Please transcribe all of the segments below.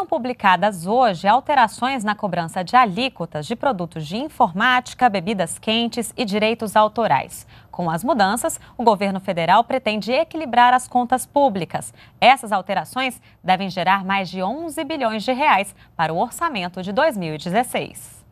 foram publicadas hoje alterações na cobrança de alíquotas de produtos de informática, bebidas quentes e direitos autorais. Com as mudanças, o governo federal pretende equilibrar as contas públicas. Essas alterações devem gerar mais de 11 bilhões de reais para o orçamento de 2016.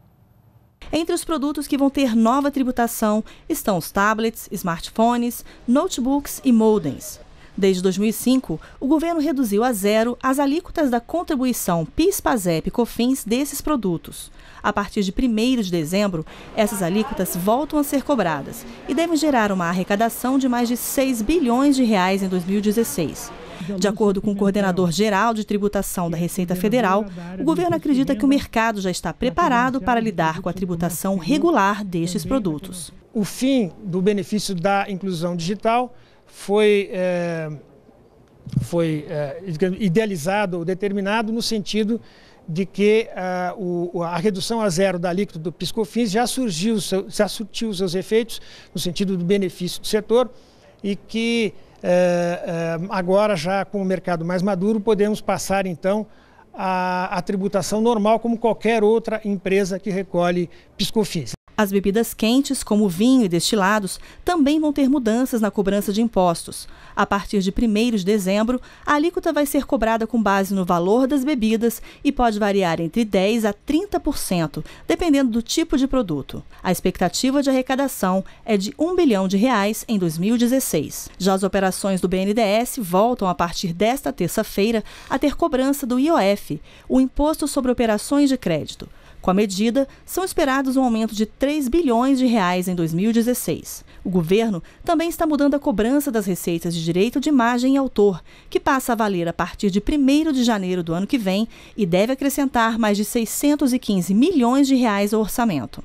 Entre os produtos que vão ter nova tributação estão os tablets, smartphones, notebooks e modems. Desde 2005, o governo reduziu a zero as alíquotas da contribuição PIS, PASEP e COFINS desses produtos. A partir de 1 de dezembro, essas alíquotas voltam a ser cobradas e devem gerar uma arrecadação de mais de 6 bilhões de reais em 2016. De acordo com o coordenador geral de tributação da Receita Federal, o governo acredita que o mercado já está preparado para lidar com a tributação regular destes produtos. O fim do benefício da inclusão digital foi, é, foi é, idealizado ou determinado no sentido de que a, é, o, a redução a zero da alíquota do PiscoFins já surgiu, já surtiu seus efeitos no sentido do benefício do setor e que é, é, agora já com o mercado mais maduro podemos passar então a, a tributação normal como qualquer outra empresa que recolhe piscofins. As bebidas quentes, como vinho e destilados, também vão ter mudanças na cobrança de impostos. A partir de 1 de dezembro, a alíquota vai ser cobrada com base no valor das bebidas e pode variar entre 10% a 30%, dependendo do tipo de produto. A expectativa de arrecadação é de 1 bilhão de reais em 2016. Já as operações do BNDES voltam a partir desta terça-feira a ter cobrança do IOF, o Imposto sobre Operações de Crédito. Com a medida, são esperados um aumento de 3 bilhões de reais em 2016. O governo também está mudando a cobrança das receitas de direito de imagem e autor, que passa a valer a partir de 1 de janeiro do ano que vem e deve acrescentar mais de 615 milhões de reais ao orçamento.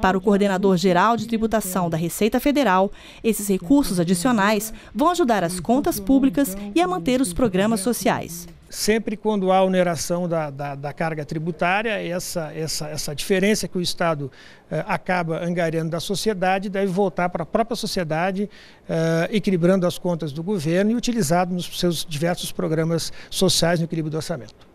Para o coordenador-geral de tributação da Receita Federal, esses recursos adicionais vão ajudar as contas públicas e a manter os programas sociais. Sempre quando há oneração da, da, da carga tributária, essa, essa, essa diferença que o Estado eh, acaba angariando da sociedade deve voltar para a própria sociedade, eh, equilibrando as contas do governo e utilizado nos seus diversos programas sociais no equilíbrio do orçamento.